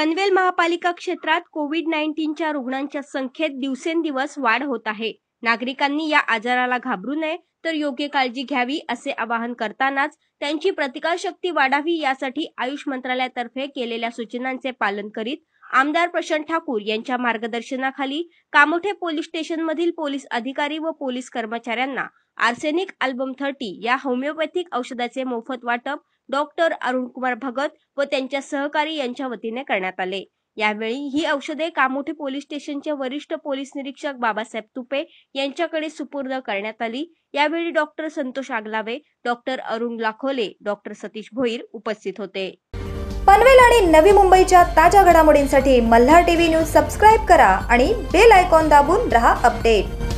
पनवेल महापालिका क्षेत्रात कोविड नाईन्टीनच्या रुग्णांच्या संख्येत दिवसेंदिवस वाढ होत आहे नागरिकांनी या आजाराला घाबरू नये तर योग्य काळजी घ्यावी असे आवाहन करतानाच त्यांची प्रतिकारशक्ती वाढावी यासाठी आयुष मंत्रालयातर्फे केलेल्या सूचनांचे पालन करीत आमदार प्रशांत ठाकूर यांच्या मार्गदर्शनाखाली कामोठे पोलीस स्टेशनमधील पोलीस अधिकारी व पोलीस कर्मचाऱ्यांना आर्सेनिक अल्बम थर्टी या होमिओपॅथिक औषधाचे मोफत वाटप डॉक्टर अरुण कुमार भगत व त्यांच्या सहकारी यांच्या वतीने करण्यात आले यावेळी ही औषधे कामोठे पोलीस स्टेशनचे वरिष्ठ पोलीस निरीक्षक बाबासाहेब तुपे यांच्याकडे सुपूर्द करण्यात आली यावेळी doctor Santosh Aglave doctor Arun Lakhole doctor Satish Bhoir उपस्थित होते पनवेल आणि नवी मुंबईच्या ताज्या घडामोडींसाठी मल्हार टीव्ही न्यूज सबस्क्राईब करा आणि बेल आयकॉन दाबून रहा अपडेट